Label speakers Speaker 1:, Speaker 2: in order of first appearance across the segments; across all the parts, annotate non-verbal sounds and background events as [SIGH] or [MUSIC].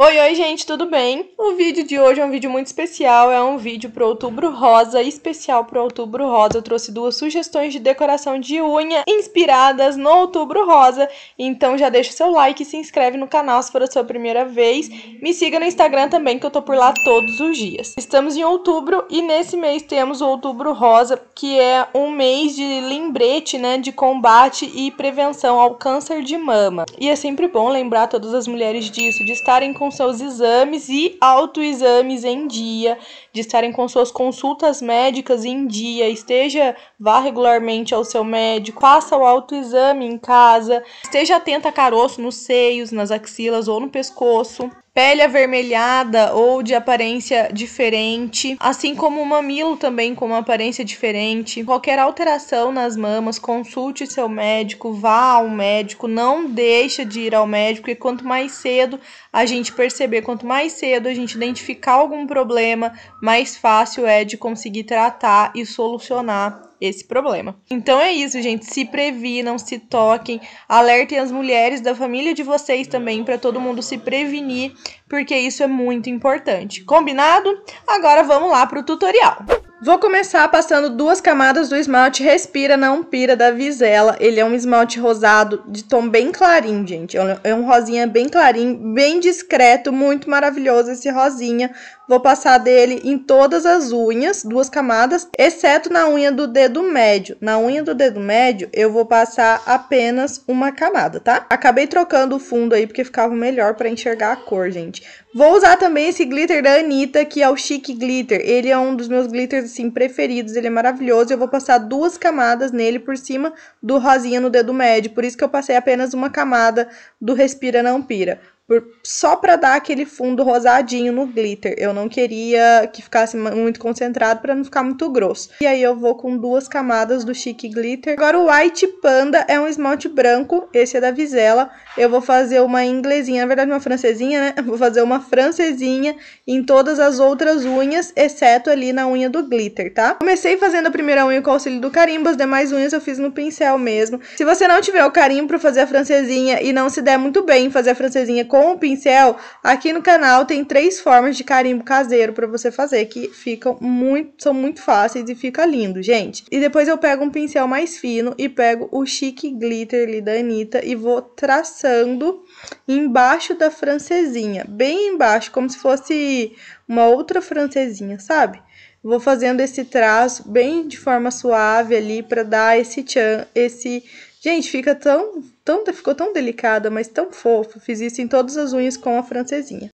Speaker 1: Oi, oi, gente, tudo bem? O vídeo de hoje é um vídeo muito especial, é um vídeo pro Outubro Rosa, especial pro Outubro Rosa. Eu trouxe duas sugestões de decoração de unha inspiradas no Outubro Rosa. Então já deixa seu like e se inscreve no canal se for a sua primeira vez. Me siga no Instagram também que eu tô por lá todos os dias. Estamos em outubro e nesse mês temos o Outubro Rosa, que é um mês de lembrete, né, de combate e prevenção ao câncer de mama. E é sempre bom lembrar todas as mulheres disso, de estarem com com seus exames e autoexames em dia, de estarem com suas consultas médicas em dia, esteja vá regularmente ao seu médico, faça o autoexame em casa, esteja atenta a caroço nos seios, nas axilas ou no pescoço pele avermelhada ou de aparência diferente, assim como o mamilo também com uma aparência diferente. Qualquer alteração nas mamas, consulte seu médico, vá ao médico, não deixa de ir ao médico e quanto mais cedo a gente perceber, quanto mais cedo a gente identificar algum problema, mais fácil é de conseguir tratar e solucionar esse problema. Então é isso, gente. Se previnam, se toquem, alertem as mulheres da família de vocês também para todo mundo se prevenir, porque isso é muito importante. Combinado? Agora vamos lá para o tutorial. Vou começar passando duas camadas do esmalte Respira Não Pira da Visela. Ele é um esmalte rosado de tom bem clarinho, gente. É um é rosinha bem clarinho, bem discreto, muito maravilhoso esse rosinha. Vou passar dele em todas as unhas, duas camadas, exceto na unha do dedo médio. Na unha do dedo médio, eu vou passar apenas uma camada, tá? Acabei trocando o fundo aí, porque ficava melhor para enxergar a cor, gente. Vou usar também esse glitter da Anitta, que é o Chic Glitter. Ele é um dos meus glitters, assim, preferidos, ele é maravilhoso. Eu vou passar duas camadas nele por cima do rosinha no dedo médio, por isso que eu passei apenas uma camada do Respira Não Pira por, só para dar aquele fundo rosadinho no glitter. Eu não queria que ficasse muito concentrado para não ficar muito grosso. E aí eu vou com duas camadas do Chic Glitter. Agora o White Panda é um esmalte branco, esse é da Visela. Eu vou fazer uma inglesinha, na verdade uma francesinha, né? [LAUGHS] vou fazer uma francesinha em todas as outras unhas, exceto ali na unha do glitter, tá? Comecei fazendo a primeira unha com o auxílio do carimbo, as demais unhas eu fiz no pincel mesmo. Se você não tiver o carimbo para fazer a francesinha e não se der muito bem fazer a francesinha com com o pincel, aqui no canal tem três formas de carimbo caseiro para você fazer, que ficam muito, são muito fáceis e fica lindo, gente. E depois eu pego um pincel mais fino e pego o Chic Glitter ali da Anitta e vou traçando embaixo da francesinha, bem embaixo, como se fosse uma outra francesinha, sabe? Vou fazendo esse traço bem de forma suave ali para dar esse tchan, esse Gente, fica tão, tão, ficou tão delicada, mas tão fofa. Fiz isso em todas as unhas com a francesinha.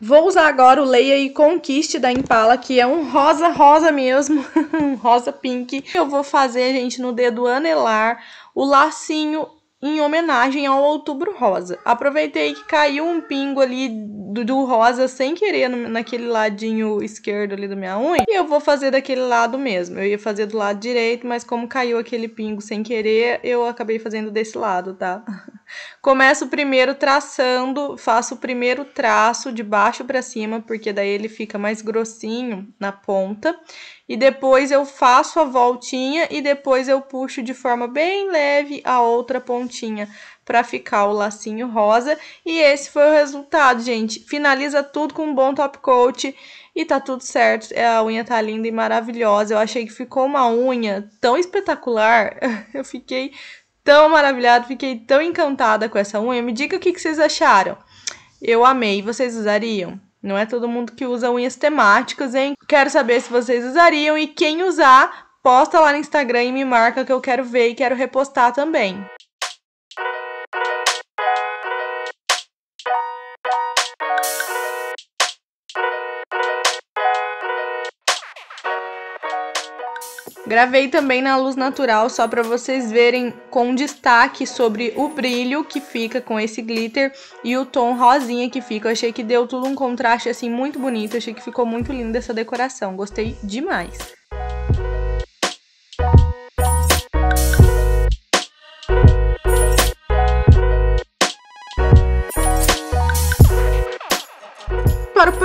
Speaker 1: Vou usar agora o Leia e Conquiste da Impala, que é um rosa rosa mesmo, [LAUGHS] um rosa pink. Eu vou fazer, gente, no dedo anelar o lacinho em homenagem ao Outubro Rosa. Aproveitei que caiu um pingo ali do, do rosa sem querer no, naquele ladinho esquerdo ali da minha unha. E eu vou fazer daquele lado mesmo. Eu ia fazer do lado direito, mas como caiu aquele pingo sem querer, eu acabei fazendo desse lado, tá? [LAUGHS] Começo primeiro traçando, faço o primeiro traço de baixo para cima, porque daí ele fica mais grossinho na ponta. E depois eu faço a voltinha e depois eu puxo de forma bem leve a outra pontinha para ficar o lacinho rosa. E esse foi o resultado, gente. Finaliza tudo com um bom top coat e tá tudo certo. É, a unha tá linda e maravilhosa. Eu achei que ficou uma unha tão espetacular. [LAUGHS] eu fiquei tão maravilhado, fiquei tão encantada com essa unha. Me diga o que, que vocês acharam. Eu amei, vocês usariam? Não é todo mundo que usa unhas temáticas, hein? Quero saber se vocês usariam e quem usar, posta lá no Instagram e me marca que eu quero ver e quero repostar também. Gravei também na luz natural só para vocês verem com destaque sobre o brilho que fica com esse glitter e o tom rosinha que fica. Eu achei que deu tudo um contraste assim muito bonito, Eu achei que ficou muito lindo essa decoração, gostei demais.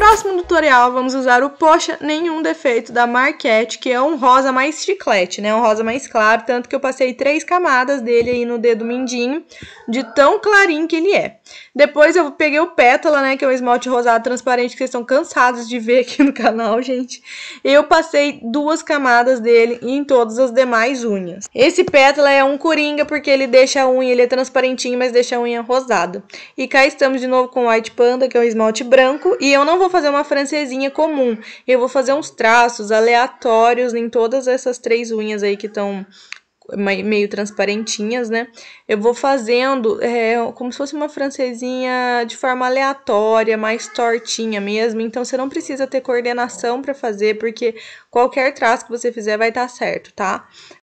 Speaker 1: próximo tutorial, vamos usar o Poxa Nenhum Defeito da Marquette, que é um rosa mais chiclete, né? Um rosa mais claro, tanto que eu passei três camadas dele aí no dedo mindinho, de tão clarinho que ele é. Depois eu peguei o Pétala, né, que é um esmalte rosado transparente que vocês estão cansados de ver aqui no [LAUGHS] canal, gente. Eu passei duas camadas dele em todas as demais unhas. Esse Pétala é um coringa porque ele deixa a unha, ele é transparentinho, mas deixa a unha rosada. E cá estamos de novo com o White Panda, que é um esmalte branco, e eu não vou fazer uma francesinha comum. Eu vou fazer uns traços aleatórios em todas essas três unhas aí que estão meio transparentinhas, né? Eu vou fazendo é, como se fosse uma francesinha de forma aleatória, mais tortinha mesmo. Então você não precisa ter coordenação para fazer, porque qualquer traço que você fizer vai estar tá certo, tá?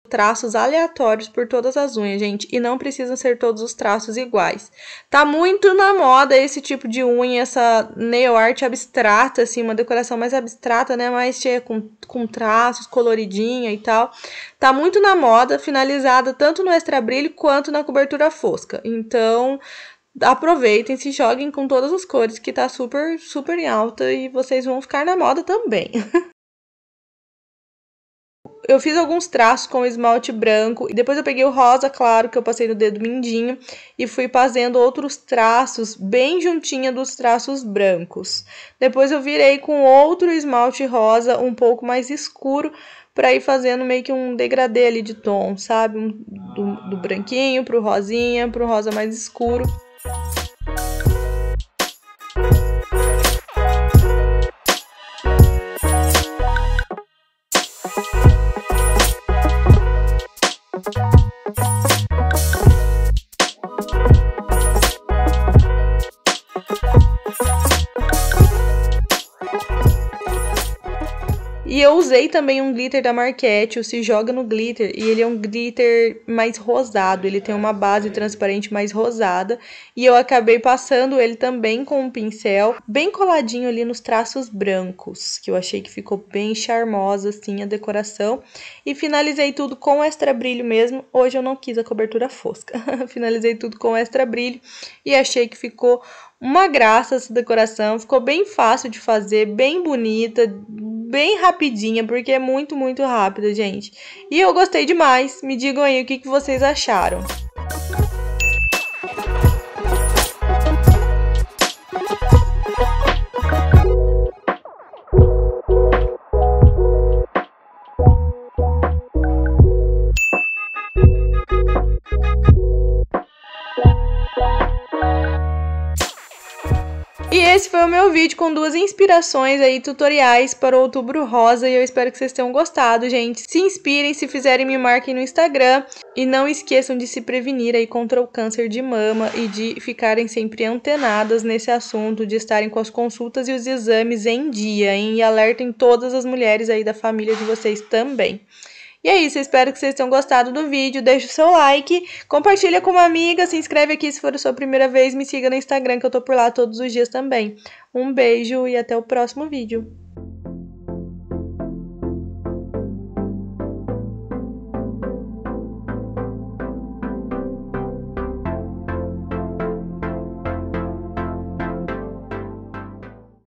Speaker 1: traços aleatórios por todas as unhas, gente, e não precisam ser todos os traços iguais. Tá muito na moda esse tipo de unha, essa nail art abstrata, assim, uma decoração mais abstrata, né, mais cheia com, com traços, coloridinha e tal. Tá muito na moda, finalizada tanto no extra brilho quanto na cobertura fosca. Então, aproveitem, se joguem com todas as cores, que tá super, super em alta e vocês vão ficar na moda também. [LAUGHS] eu fiz alguns traços com esmalte branco e depois eu peguei o rosa claro que eu passei no dedo mindinho e fui fazendo outros traços bem juntinha dos traços brancos. Depois eu virei com outro esmalte rosa um pouco mais escuro para ir fazendo meio que um degradê ali de tom, sabe? Um, do, do branquinho pro rosinha, pro rosa mais escuro. E eu usei também um glitter da Marquette, o Se Joga no Glitter, e ele é um glitter mais rosado, ele tem uma base transparente mais rosada, e eu acabei passando ele também com um pincel, bem coladinho ali nos traços brancos, que eu achei que ficou bem charmosa assim a decoração, e finalizei tudo com extra brilho mesmo, hoje eu não quis a cobertura fosca, [LAUGHS] finalizei tudo com extra brilho, e achei que ficou uma graça essa decoração, ficou bem fácil de fazer, bem bonita, bem rapidinha, porque é muito, muito rápida, gente. E eu gostei demais, me digam aí o que, que vocês acharam. E esse foi o meu vídeo com duas inspirações aí, tutoriais para o Outubro Rosa e eu espero que vocês tenham gostado, gente. Se inspirem, se fizerem, me marquem no Instagram e não esqueçam de se prevenir aí contra o câncer de mama e de ficarem sempre antenadas nesse assunto, de estarem com as consultas e os exames em dia, hein? E alertem todas as mulheres aí da família de vocês também. E é isso, espero que vocês tenham gostado do vídeo, deixa o seu like, compartilha com uma amiga, se inscreve aqui se for a sua primeira vez, me siga no Instagram que eu tô por lá todos os dias também. Um beijo e até o próximo vídeo.